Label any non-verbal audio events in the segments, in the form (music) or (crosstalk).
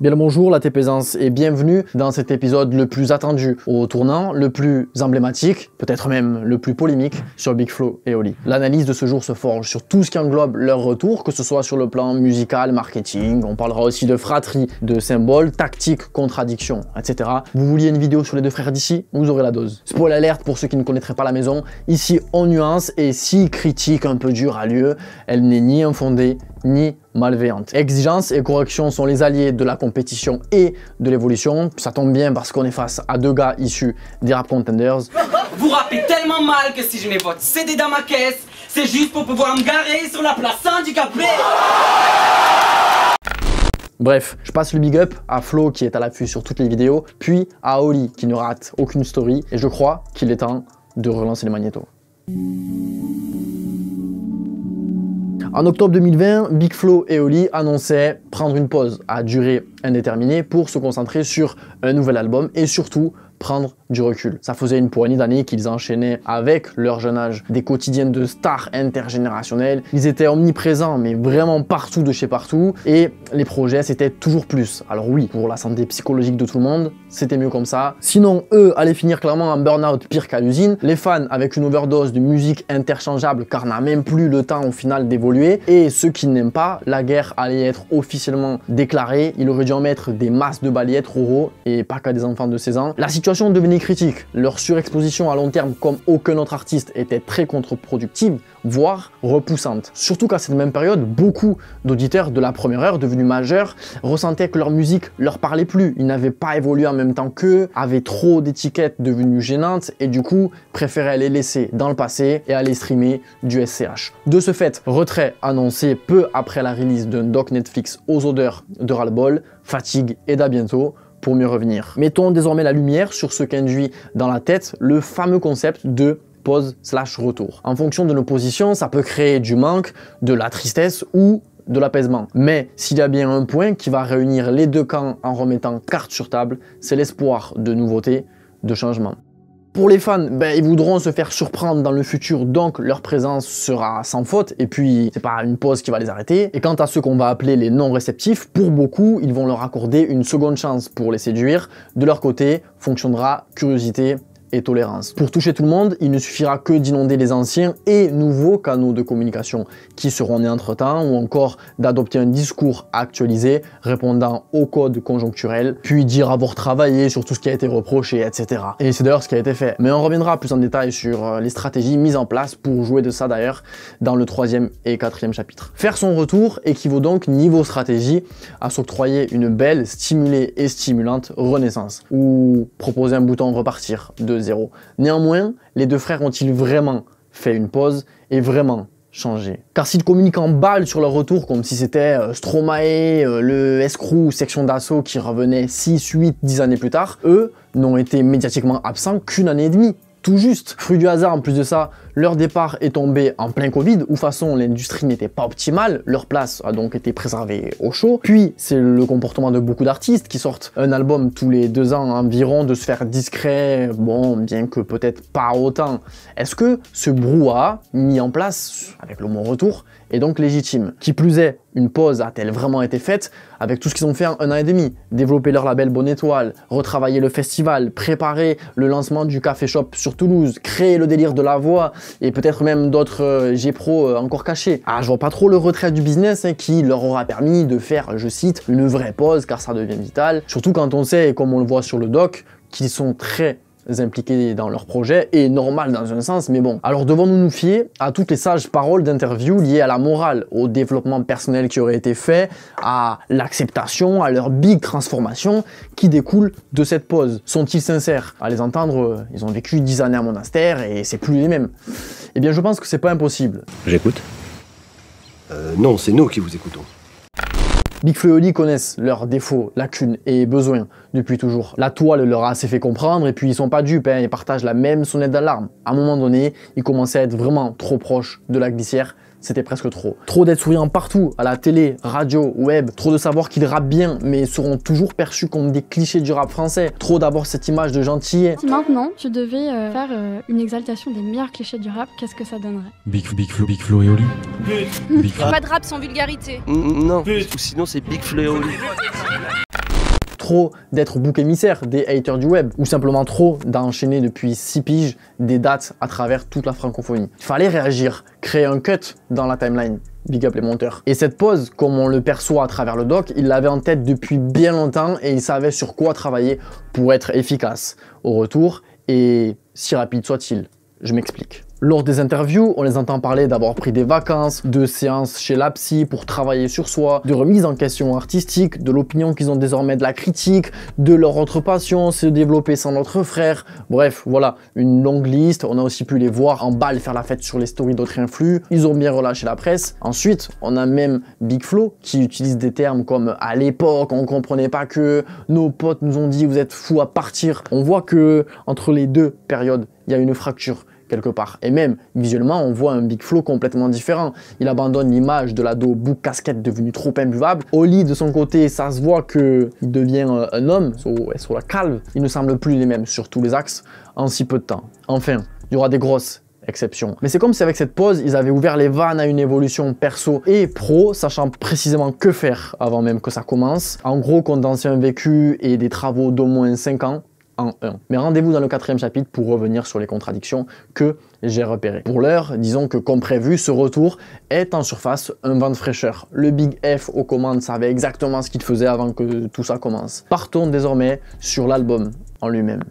Bien le bonjour, la T-Paisance et bienvenue dans cet épisode le plus attendu au tournant, le plus emblématique, peut-être même le plus polémique sur Big Flow et Oli. L'analyse de ce jour se forge sur tout ce qui englobe leur retour, que ce soit sur le plan musical, marketing, on parlera aussi de fratrie, de symboles, tactiques, contradictions, etc. Vous vouliez une vidéo sur les deux frères d'ici Vous aurez la dose. Spoil alerte pour ceux qui ne connaîtraient pas la maison, ici on nuance et si critique un peu dure a lieu, elle n'est ni infondée ni malveillante. Exigence et correction sont les alliés de la compétition et de l'évolution. Ça tombe bien parce qu'on est face à deux gars issus des rap contenders. Vous rappez tellement mal que si je mets votre CD dans ma caisse, c'est juste pour pouvoir me garer sur la place handicapée. Bref, je passe le big up à Flo qui est à l'affût sur toutes les vidéos, puis à Oli qui ne rate aucune story et je crois qu'il est temps de relancer les magnétos. En octobre 2020, Big Flow et Oli annonçaient prendre une pause à durée indéterminée pour se concentrer sur un nouvel album et surtout prendre du recul. Ça faisait une poignée d'années qu'ils enchaînaient avec leur jeune âge des quotidiennes de stars intergénérationnelles. Ils étaient omniprésents, mais vraiment partout de chez partout. Et les projets, c'était toujours plus. Alors oui, pour la santé psychologique de tout le monde, c'était mieux comme ça. Sinon, eux allaient finir clairement en burn-out pire qu'à l'usine. Les fans avec une overdose de musique interchangeable car n'a même plus le temps au final d'évoluer. Et ceux qui n'aiment pas, la guerre allait être officiellement déclarée. Il aurait dû en mettre des masses de balayettes, ruraux, et pas qu'à des enfants de 16 ans. La situation devenait critique leur surexposition à long terme comme aucun autre artiste était très contre-productive, voire repoussante. Surtout qu'à cette même période, beaucoup d'auditeurs de la première heure, devenus majeurs, ressentaient que leur musique leur parlait plus. Ils n'avaient pas évolué en même temps qu'eux, avaient trop d'étiquettes devenues gênantes et du coup préféraient les laisser dans le passé et aller streamer du SCH. De ce fait, retrait annoncé peu après la release d'un doc Netflix aux odeurs de ras-le-bol, fatigue et d'à bientôt, pour mieux revenir. Mettons désormais la lumière sur ce qu'induit dans la tête le fameux concept de pause slash retour. En fonction de nos positions, ça peut créer du manque, de la tristesse ou de l'apaisement. Mais s'il y a bien un point qui va réunir les deux camps en remettant carte sur table, c'est l'espoir de nouveauté, de changement. Pour les fans, ben, ils voudront se faire surprendre dans le futur, donc leur présence sera sans faute, et puis c'est pas une pause qui va les arrêter. Et quant à ceux qu'on va appeler les non-réceptifs, pour beaucoup, ils vont leur accorder une seconde chance pour les séduire. De leur côté, fonctionnera curiosité, et tolérance. Pour toucher tout le monde, il ne suffira que d'inonder les anciens et nouveaux canaux de communication qui seront nés entre-temps ou encore d'adopter un discours actualisé répondant au code conjoncturel, puis dire avoir travaillé sur tout ce qui a été reproché, etc. Et c'est d'ailleurs ce qui a été fait. Mais on reviendra plus en détail sur euh, les stratégies mises en place pour jouer de ça d'ailleurs dans le troisième et quatrième chapitre. Faire son retour équivaut donc niveau stratégie à s'octroyer une belle, stimulée et stimulante renaissance ou proposer un bouton repartir de Néanmoins, les deux frères ont-ils vraiment fait une pause et vraiment changé Car s'ils communiquent en balle sur leur retour comme si c'était euh, Stromae, euh, le escroc ou section d'assaut qui revenait 6, 8, 10 années plus tard, eux n'ont été médiatiquement absents qu'une année et demie tout juste. Fruit du hasard, en plus de ça, leur départ est tombé en plein Covid, ou façon l'industrie n'était pas optimale, leur place a donc été préservée au chaud. Puis, c'est le comportement de beaucoup d'artistes qui sortent un album tous les deux ans environ, de se faire discret, bon, bien que peut-être pas autant. Est-ce que ce brouhaha mis en place avec le mot retour est donc légitime Qui plus est, une pause a-t-elle vraiment été faite avec tout ce qu'ils ont fait en un an et demi Développer leur label Bonne Étoile, retravailler le festival, préparer le lancement du Café Shop sur Toulouse, créer le délire de la voix et peut-être même d'autres euh, G-Pro euh, encore cachés. Ah, je vois pas trop le retrait du business hein, qui leur aura permis de faire, je cite, une vraie pause car ça devient vital. Surtout quand on sait, et comme on le voit sur le doc, qu'ils sont très impliqués dans leur projet est normal dans un sens, mais bon. Alors devons-nous nous fier à toutes les sages paroles d'interview liées à la morale, au développement personnel qui aurait été fait, à l'acceptation, à leur big transformation qui découle de cette pause Sont-ils sincères À les entendre, euh, ils ont vécu dix années à monastère et c'est plus les mêmes. Eh bien je pense que c'est pas impossible. J'écoute. Euh, non, c'est nous qui vous écoutons. Big connaissent leurs défauts, lacunes et besoins depuis toujours. La toile leur a assez fait comprendre et puis ils sont pas dupes, hein. ils partagent la même sonnette d'alarme. À un moment donné, ils commençaient à être vraiment trop proches de la glissière c'était presque trop. Trop d'être souriant partout, à la télé, radio, web, trop de savoir qu'ils rappent bien, mais seront toujours perçus comme des clichés du rap français, trop d'avoir cette image de gentillet. Si maintenant tu devais euh, faire euh, une exaltation des meilleurs clichés du rap, qu'est-ce que ça donnerait Big Big Flo, Big Flo et Oli. Big Pas de rap sans vulgarité. non, ou sinon c'est Big Flo et Oli. (laughs) trop d'être bouc émissaire des haters du web ou simplement trop d'enchaîner depuis 6 piges des dates à travers toute la francophonie. Il fallait réagir, créer un cut dans la timeline. Big up les monteurs. Et cette pause, comme on le perçoit à travers le doc, il l'avait en tête depuis bien longtemps et il savait sur quoi travailler pour être efficace. Au retour, et si rapide soit-il, je m'explique. Lors des interviews, on les entend parler d'avoir pris des vacances, de séances chez la psy pour travailler sur soi, de remise en question artistique, de l'opinion qu'ils ont désormais de la critique, de leur autre passion, se développer sans notre frère. Bref, voilà, une longue liste. On a aussi pu les voir en balle faire la fête sur les stories d'autres influx. Ils ont bien relâché la presse. Ensuite, on a même Big Flo qui utilise des termes comme à l'époque, on comprenait pas que nos potes nous ont dit vous êtes fous à partir. On voit que entre les deux périodes il y a une fracture quelque part. Et même, visuellement, on voit un Big Flow complètement différent. Il abandonne l'image de l'ado bouc casquette devenu trop imbuvable. lit de son côté, ça se voit qu'il devient euh, un homme, sur la calve. Il ne semble plus les mêmes sur tous les axes en si peu de temps. Enfin, il y aura des grosses exceptions. Mais c'est comme si avec cette pause, ils avaient ouvert les vannes à une évolution perso et pro, sachant précisément que faire avant même que ça commence. En gros, condenser un vécu et des travaux d'au moins 5 ans mais rendez-vous dans le quatrième chapitre pour revenir sur les contradictions que j'ai repérées. Pour l'heure, disons que comme prévu, ce retour est en surface un vent de fraîcheur. Le Big F aux commandes savait exactement ce qu'il faisait avant que tout ça commence. Partons désormais sur l'album en lui-même.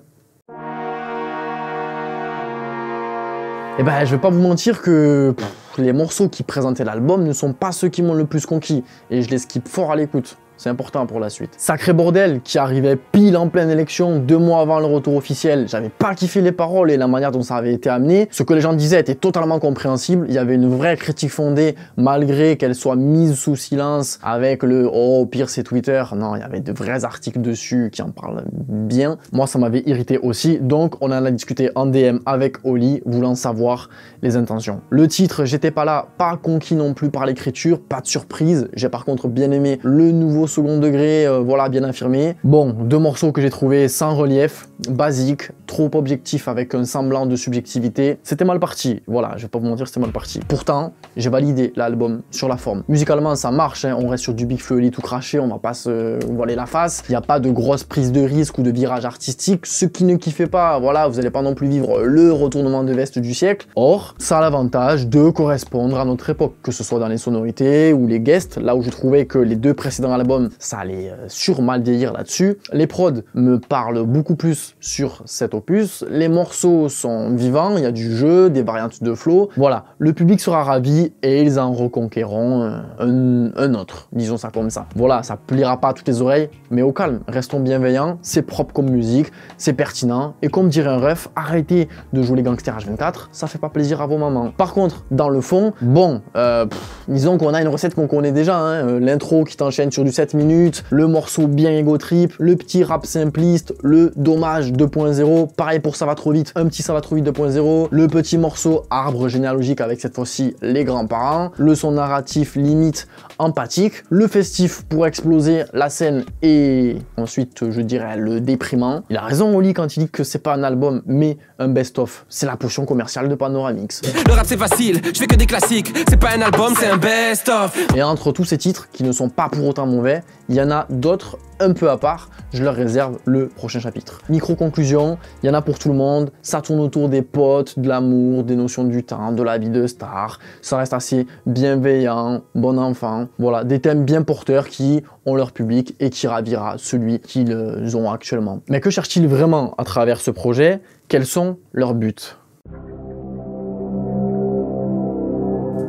Et eh ben, je vais pas vous mentir que les morceaux qui présentaient l'album ne sont pas ceux qui m'ont le plus conquis, et je les skip fort à l'écoute. C'est important pour la suite. Sacré bordel qui arrivait pile en pleine élection, deux mois avant le retour officiel. J'avais pas kiffé les paroles et la manière dont ça avait été amené. Ce que les gens disaient était totalement compréhensible. Il y avait une vraie critique fondée malgré qu'elle soit mise sous silence avec le « oh, pire c'est Twitter ». Non, il y avait de vrais articles dessus qui en parlent bien. Moi, ça m'avait irrité aussi. Donc, on en a discuté en DM avec Oli, voulant savoir les intentions. Le titre « J'étais pas là », pas conquis non plus par l'écriture, pas de surprise. J'ai par contre bien aimé le nouveau second degré, euh, voilà, bien affirmé. Bon, deux morceaux que j'ai trouvé sans relief, basique, trop objectif avec un semblant de subjectivité. C'était mal parti, voilà, je vais pas vous mentir, c'était mal parti. Pourtant, j'ai validé l'album sur la forme. Musicalement, ça marche, hein. on reste sur du Big Feu tout craché, on va pas se voiler la face. Il n'y a pas de grosse prise de risque ou de virage artistique, ce qui ne kiffe pas, voilà, vous allez pas non plus vivre le retournement de veste du siècle. Or, ça a l'avantage de correspondre à notre époque, que ce soit dans les sonorités ou les guests, là où je trouvais que les deux précédents albums ça allait euh, sur mal vieillir là-dessus. Les prods me parlent beaucoup plus sur cet opus. Les morceaux sont vivants, il y a du jeu, des variantes de flow. Voilà, le public sera ravi et ils en reconquéront un, autre, disons ça comme ça. Voilà, ça plaira pas à toutes les oreilles, mais au calme, restons bienveillants, c'est propre comme musique, c'est pertinent, et comme dirait un ref, arrêtez de jouer les gangsters H24, ça fait pas plaisir à vos mamans. Par contre, dans le fond, bon, euh, disons qu'on a une recette qu'on connaît déjà, hein, euh, l'intro qui t'enchaîne sur du set minutes, le morceau bien ego trip, le petit rap simpliste, le dommage 2.0, pareil pour ça va trop vite, un petit ça va trop vite 2.0, le petit morceau arbre généalogique avec cette fois-ci les grands-parents, le son narratif limite empathique, le festif pour exploser la scène et ensuite je dirais le déprimant. Il a raison Oli quand il dit que c'est pas un album mais un best-of, c'est la potion commerciale de Panoramix. Le rap c'est facile, je fais que des classiques, c'est pas un album, c'est un best-of. Et entre tous ces titres qui ne sont pas pour autant mauvais, il y en a d'autres un peu à part. Je leur réserve le prochain chapitre. Micro-conclusion, il y en a pour tout le monde. Ça tourne autour des potes, de l'amour, des notions du temps, de la vie de star. Ça reste assez bienveillant, bon enfant. Voilà, des thèmes bien porteurs qui ont leur public et qui ravira celui qu'ils ont actuellement. Mais que cherchent-ils vraiment à travers ce projet Quels sont leurs buts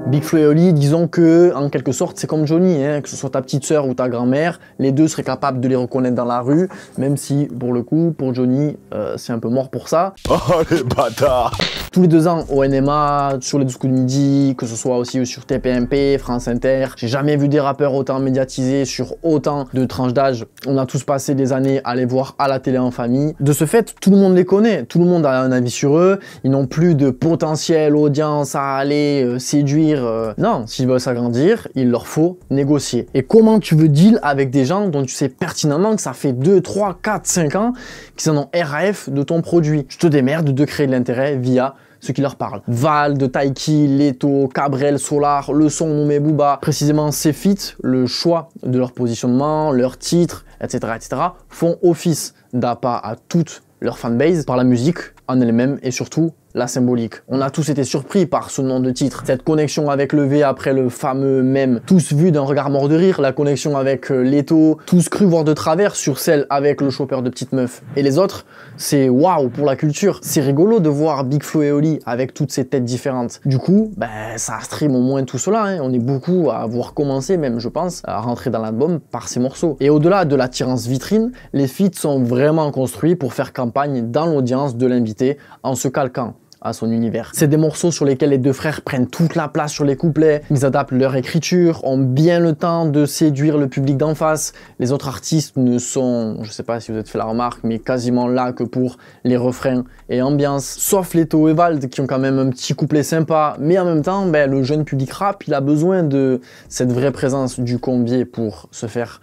Big Flo et Oli, disons que, en quelque sorte, c'est comme Johnny, hein, que ce soit ta petite sœur ou ta grand-mère, les deux seraient capables de les reconnaître dans la rue, même si, pour le coup, pour Johnny, euh, c'est un peu mort pour ça. Oh les bâtards tous les deux ans au NMA, sur les 12 coups midi, que ce soit aussi sur TPMP, France Inter. J'ai jamais vu des rappeurs autant médiatisés sur autant de tranches d'âge. On a tous passé des années à les voir à la télé en famille. De ce fait, tout le monde les connaît, tout le monde a un avis sur eux. Ils n'ont plus de potentiel audience à aller euh, séduire. Euh. Non, s'ils veulent s'agrandir, il leur faut négocier. Et comment tu veux deal avec des gens dont tu sais pertinemment que ça fait 2, 3, 4, 5 ans qu'ils en ont RAF de ton produit Je te démerde de créer de l'intérêt via ce qui leur parle. Val, de Taiki, Leto, Cabrel, Solar, le son nommé Booba, précisément ces feats, le choix de leur positionnement, leur titre, etc., etc., font office d'appât à toute leur fanbase par la musique en elle-même et surtout la symbolique. On a tous été surpris par ce nom de titre. Cette connexion avec le V après le fameux même, tous vus d'un regard mort de rire, la connexion avec euh, Leto, tous cru voir de travers sur celle avec le chopper de petite meuf. Et les autres, c'est waouh pour la culture. C'est rigolo de voir Big Flo et Oli avec toutes ces têtes différentes. Du coup, ben, ça stream au moins tout cela. Hein. On est beaucoup à avoir commencé même, je pense, à rentrer dans l'album par ces morceaux. Et au-delà de l'attirance vitrine, les feats sont vraiment construits pour faire campagne dans l'audience de l'invité en se calquant à son univers. C'est des morceaux sur lesquels les deux frères prennent toute la place sur les couplets, ils adaptent leur écriture, ont bien le temps de séduire le public d'en face. Les autres artistes ne sont, je sais pas si vous avez fait la remarque, mais quasiment là que pour les refrains et ambiance. Sauf les et qui ont quand même un petit couplet sympa, mais en même temps, ben, le jeune public rap, il a besoin de cette vraie présence du combier pour se faire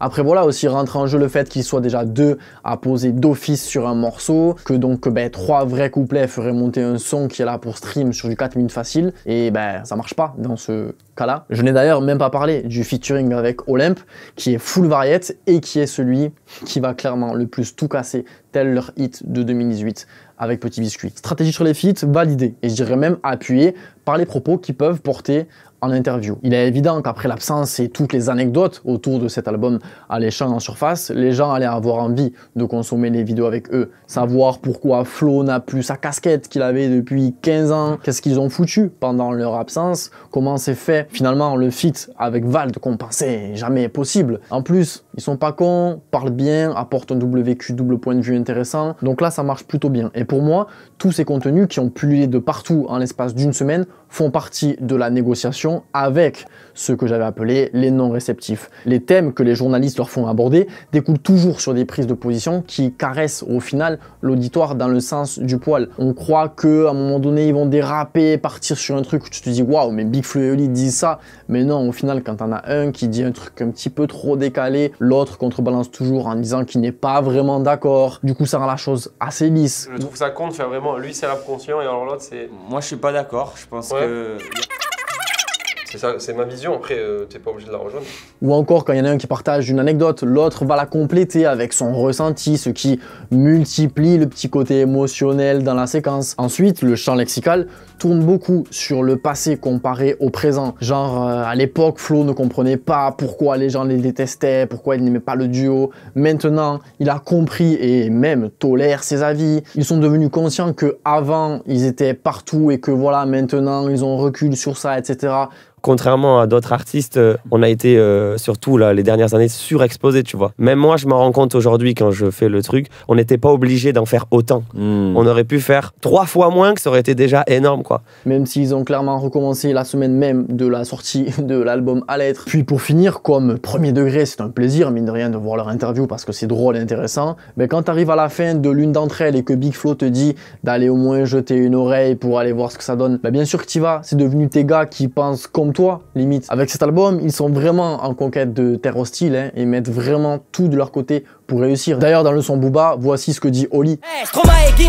après voilà aussi rentrer en jeu le fait qu'il soit déjà deux à poser d'office sur un morceau, que donc ben, trois vrais couplets feraient monter un son qui est là pour stream sur du 4 minutes facile, et ben ça marche pas dans ce cas-là. Je n'ai d'ailleurs même pas parlé du featuring avec Olympe, qui est full variette et qui est celui qui va clairement le plus tout casser, tel leur hit de 2018 avec Petit Biscuit. Stratégie sur les feats validée, et je dirais même appuyée par les propos qui peuvent porter en interview. Il est évident qu'après l'absence et toutes les anecdotes autour de cet album alléchant en surface, les gens allaient avoir envie de consommer les vidéos avec eux, savoir pourquoi Flo n'a plus sa casquette qu'il avait depuis 15 ans, qu'est-ce qu'ils ont foutu pendant leur absence, comment s'est fait finalement le fit avec Vald qu'on pensait jamais possible. En plus, ils sont pas cons, parlent bien, apportent un double double point de vue intéressant. Donc là, ça marche plutôt bien. Et pour moi, tous ces contenus qui ont pullulé de partout en l'espace d'une semaine font partie de la négociation avec ce que j'avais appelé les non-réceptifs. Les thèmes que les journalistes leur font aborder découlent toujours sur des prises de position qui caressent au final l'auditoire dans le sens du poil. On croit que à un moment donné, ils vont déraper, partir sur un truc où tu te dis waouh, mais Big Flo dit disent ça, mais non, au final, quand on a un qui dit un truc un petit peu trop décalé, l'autre contrebalance toujours en disant qu'il n'est pas vraiment d'accord. Du coup, ça rend la chose assez lisse. Je trouve que ça compte, vraiment, lui c'est l'abconscient et alors l'autre c'est... Moi je suis pas d'accord, je pense que... C'est ma vision, après, euh, t'es pas obligé de la rejoindre. Ou encore, quand il y en a un qui partage une anecdote, l'autre va la compléter avec son ressenti, ce qui multiplie le petit côté émotionnel dans la séquence. Ensuite, le champ lexical tourne beaucoup sur le passé comparé au présent. Genre, euh, à l'époque, Flo ne comprenait pas pourquoi les gens les détestaient, pourquoi il n'aimait pas le duo. Maintenant, il a compris et même tolère ses avis. Ils sont devenus conscients que avant ils étaient partout et que voilà, maintenant, ils ont recul sur ça, etc contrairement à d'autres artistes, euh, on a été euh, surtout là, les dernières années surexposés, tu vois. Même moi, je m'en rends compte aujourd'hui quand je fais le truc, on n'était pas obligé d'en faire autant. Hmm. On aurait pu faire trois fois moins, que ça aurait été déjà énorme, quoi. Même s'ils ont clairement recommencé la semaine même de la sortie (laughs) de l'album à l'être. Puis pour finir, comme premier degré, c'est un plaisir, mine de rien, de voir leur interview parce que c'est drôle et intéressant. Mais quand tu arrives à la fin de l'une d'entre elles et que Big Flo te dit d'aller au moins jeter une oreille pour aller voir ce que ça donne, bah bien sûr que t'y vas. C'est devenu tes gars qui pensent comme toi, limite. Avec cet album, ils sont vraiment en conquête de terre hostile hein, et mettent vraiment tout de leur côté pour réussir. D'ailleurs, dans le son Booba, voici ce que dit Oli. Hey, eh,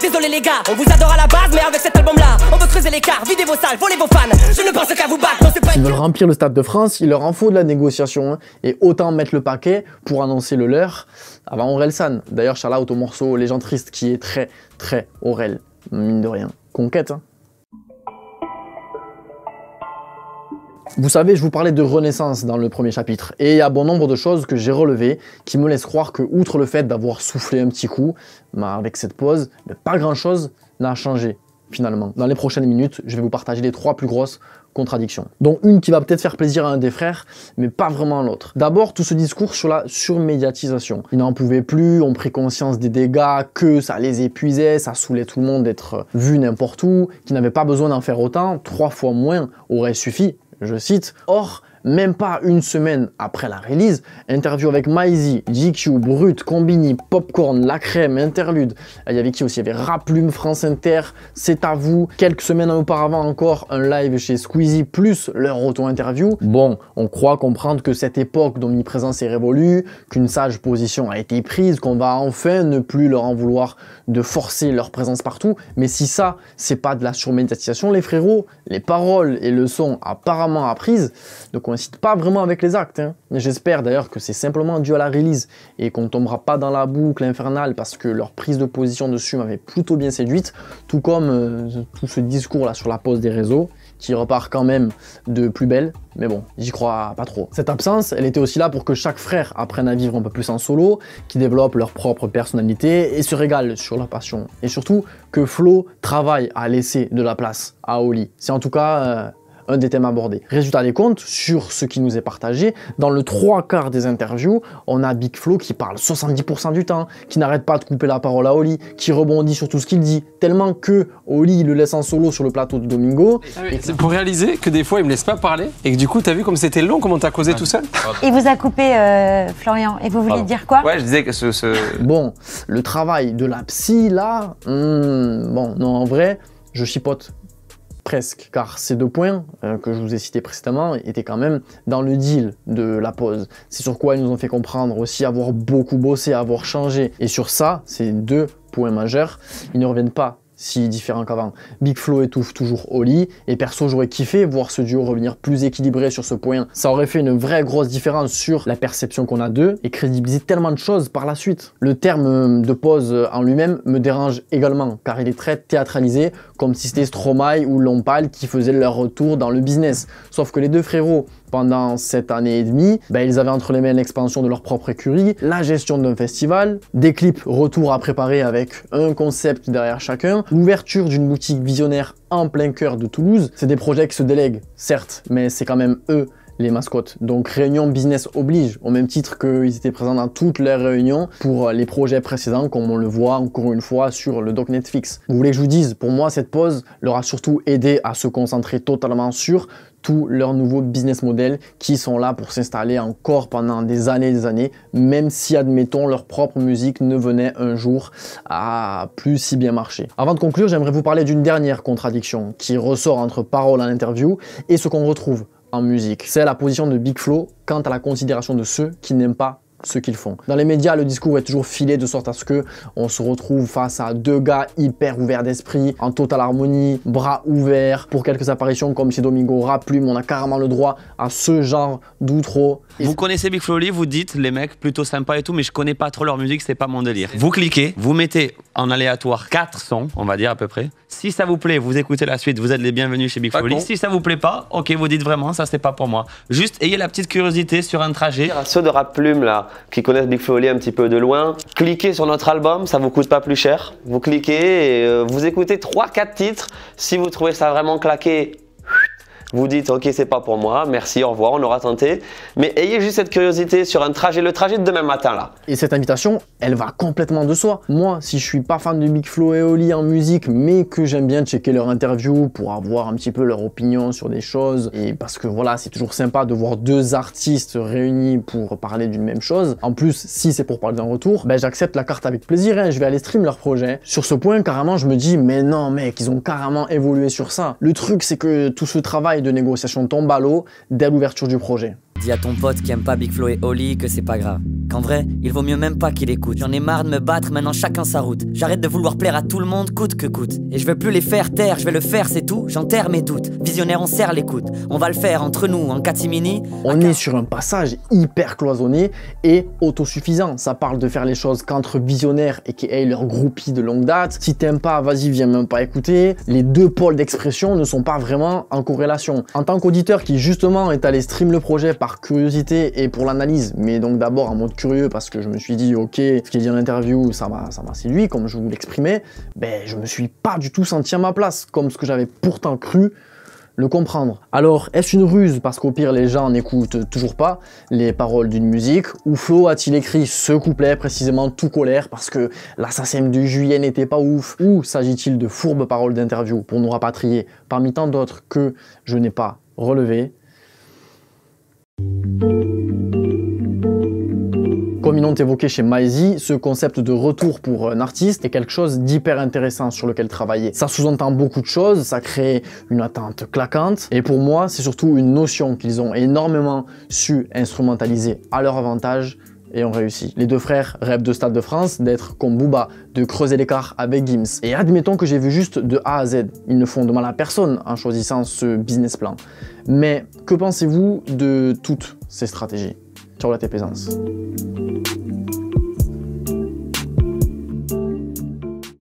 Désolé les gars, on vous adore à la base, mais avec cet album-là, on veut creuser l'écart, videz vos salles, vos fans. Je ne pense qu'à vous battre. Ils veulent remplir le Stade de France, il leur en faut de la négociation hein, et autant mettre le paquet pour annoncer le leur avant Aurel San. D'ailleurs, shout out au morceau Les gens tristes qui est très très Aurel, mine de rien. Conquête, hein. Vous savez, je vous parlais de renaissance dans le premier chapitre, et il y a bon nombre de choses que j'ai relevées qui me laissent croire que, outre le fait d'avoir soufflé un petit coup, bah, avec cette pause, pas grand-chose n'a changé finalement. Dans les prochaines minutes, je vais vous partager les trois plus grosses contradictions, dont une qui va peut-être faire plaisir à un des frères, mais pas vraiment à l'autre. D'abord, tout ce discours sur la surmédiatisation. Ils n'en pouvaient plus, ont pris conscience des dégâts, que ça les épuisait, ça saoulait tout le monde d'être vu n'importe où, qu'ils n'avaient pas besoin d'en faire autant, trois fois moins aurait suffi je cite, Or, même pas une semaine après la release. Interview avec Maizy, GQ, Brut, Combini, Popcorn, La Crème, Interlude. Ah, il y avait qui aussi Il y avait Raplume, France Inter, C'est à vous. Quelques semaines auparavant encore, un live chez Squeezie, plus leur auto-interview. Bon, on croit comprendre que cette époque d'omniprésence est révolue, qu'une sage position a été prise, qu'on va enfin ne plus leur en vouloir de forcer leur présence partout. Mais si ça, c'est pas de la surmédiatisation, les frérots, les paroles et le son apparemment apprises, donc on pas vraiment avec les actes. Hein. J'espère d'ailleurs que c'est simplement dû à la release et qu'on tombera pas dans la boucle infernale parce que leur prise de position dessus m'avait plutôt bien séduite, tout comme euh, tout ce discours là sur la pose des réseaux qui repart quand même de plus belle, mais bon, j'y crois pas trop. Cette absence, elle était aussi là pour que chaque frère apprenne à vivre un peu plus en solo, qui développe leur propre personnalité et se régale sur leur passion. Et surtout, que Flo travaille à laisser de la place à Oli. C'est en tout cas euh, un des thèmes abordés. Résultat des comptes, sur ce qui nous est partagé, dans le trois quarts des interviews, on a Big Flo qui parle 70% du temps, qui n'arrête pas de couper la parole à Oli, qui rebondit sur tout ce qu'il dit, tellement que Oli le laisse en solo sur le plateau de Domingo. Ah c'est pour réaliser que des fois, il me laisse pas parler et que du coup, t'as vu comme c'était long, comment t'as causé tout seul Il vous a coupé, euh, Florian, et vous voulez dire quoi Ouais, je disais que ce, Bon, le travail de la psy, là, hmm, bon, non, en vrai, je chipote presque, car ces deux points euh, que je vous ai cités précédemment étaient quand même dans le deal de la pause. C'est sur quoi ils nous ont fait comprendre aussi avoir beaucoup bossé, avoir changé. Et sur ça, ces deux points majeurs, ils ne reviennent pas si différent qu'avant. Big Flo étouffe toujours Oli, et perso j'aurais kiffé voir ce duo revenir plus équilibré sur ce point. Ça aurait fait une vraie grosse différence sur la perception qu'on a d'eux, et crédibiliser tellement de choses par la suite. Le terme euh, de pause euh, en lui-même me dérange également, car il est très théâtralisé, comme si c'était Stromae ou Lompal qui faisaient leur retour dans le business. Sauf que les deux frérots pendant cette année et demie, ben, ils avaient entre les mains l'expansion de leur propre écurie, la gestion d'un festival, des clips retour à préparer avec un concept derrière chacun, l'ouverture d'une boutique visionnaire en plein cœur de Toulouse. C'est des projets qui se délèguent, certes, mais c'est quand même eux les mascottes. Donc réunion business oblige, au même titre qu'ils étaient présents dans toutes les réunions pour euh, les projets précédents, comme on le voit encore une fois sur le doc Netflix. Vous voulez que je vous dise, pour moi cette pause leur a surtout aidé à se concentrer totalement sur tous leurs nouveaux business models qui sont là pour s'installer encore pendant des années et des années, même si, admettons, leur propre musique ne venait un jour à plus si bien marcher. Avant de conclure, j'aimerais vous parler d'une dernière contradiction qui ressort entre paroles en interview et ce qu'on retrouve en musique. C'est la position de Big Flo quant à la considération de ceux qui n'aiment pas ce qu'ils font. Dans les médias, le discours est toujours filé de sorte à ce que on se retrouve face à deux gars hyper ouverts d'esprit, en totale harmonie, bras ouverts pour quelques apparitions comme chez Domingo Rap, on a carrément le droit à ce genre d'outro vous connaissez Big Flo vous dites les mecs plutôt sympas et tout, mais je connais pas trop leur musique, c'est pas mon délire. Vous cliquez, vous mettez en aléatoire 4 sons, on va dire à peu près. Si ça vous plaît, vous écoutez la suite, vous êtes les bienvenus chez Big Flo Si ça vous plaît pas, ok, vous dites vraiment ça c'est pas pour moi. Juste ayez la petite curiosité sur un trajet. ceux de rap plume là, qui connaissent Big Flo un petit peu de loin, cliquez sur notre album, ça vous coûte pas plus cher. Vous cliquez et euh, vous écoutez 3-4 titres. Si vous trouvez ça vraiment claqué, vous dites ok c'est pas pour moi, merci, au revoir, on aura tenté. Mais ayez juste cette curiosité sur un trajet, le trajet de demain matin là. Et cette invitation, elle va complètement de soi. Moi, si je suis pas fan de Big Flo et Oli en musique, mais que j'aime bien checker leur interview pour avoir un petit peu leur opinion sur des choses, et parce que voilà, c'est toujours sympa de voir deux artistes réunis pour parler d'une même chose. En plus, si c'est pour parler d'un retour, ben j'accepte la carte avec plaisir, hein, je vais aller stream leur projet. Sur ce point, carrément, je me dis mais non mec, ils ont carrément évolué sur ça. Le truc, c'est que tout ce travail de négociation tombe à l'eau dès l'ouverture du projet. Y a ton pote qui aime pas Big Flo et Oli que c'est pas grave. Qu'en vrai, il vaut mieux même pas qu'il écoute. J'en ai marre de me battre, maintenant chacun sa route. J'arrête de vouloir plaire à tout le monde, coûte que coûte. Et je veux plus les faire taire, je vais le faire, c'est tout. j'en J'enterre mes doutes. Visionnaire, on serre l'écoute. On va le faire entre nous, en catimini. On est sur un passage hyper cloisonné et autosuffisant. Ça parle de faire les choses qu'entre visionnaires et qui leur groupie de longue date. Si t'aimes pas, vas-y, viens même pas écouter. Les deux pôles d'expression ne sont pas vraiment en corrélation. En tant qu'auditeur qui justement est allé stream le projet par curiosité et pour l'analyse, mais donc d'abord en mode curieux parce que je me suis dit, ok, ce qui est dit en interview, ça m'a séduit, comme je vous l'exprimais, ben, je me suis pas du tout senti à ma place, comme ce que j'avais pourtant cru le comprendre. Alors, est-ce une ruse Parce qu'au pire, les gens n'écoutent toujours pas les paroles d'une musique. Ou Flo a-t-il écrit ce couplet précisément tout colère parce que l'assassin du juillet n'était pas ouf Ou s'agit-il de fourbes paroles d'interview pour nous rapatrier parmi tant d'autres que je n'ai pas relevées Comme ils l'ont évoqué chez Maizy, ce concept de retour pour un artiste est quelque chose d'hyper intéressant sur lequel travailler. Ça sous-entend beaucoup de choses, ça crée une attente claquante, et pour moi, c'est surtout une notion qu'ils ont énormément su instrumentaliser à leur avantage et ont réussi. Les deux frères rêvent de Stade de France, d'être comme Booba, de creuser l'écart avec Gims. Et admettons que j'ai vu juste de A à Z. Ils ne font de mal à personne en choisissant ce business plan. Mais que pensez-vous de toutes ces stratégies Ciao la tes plaisances.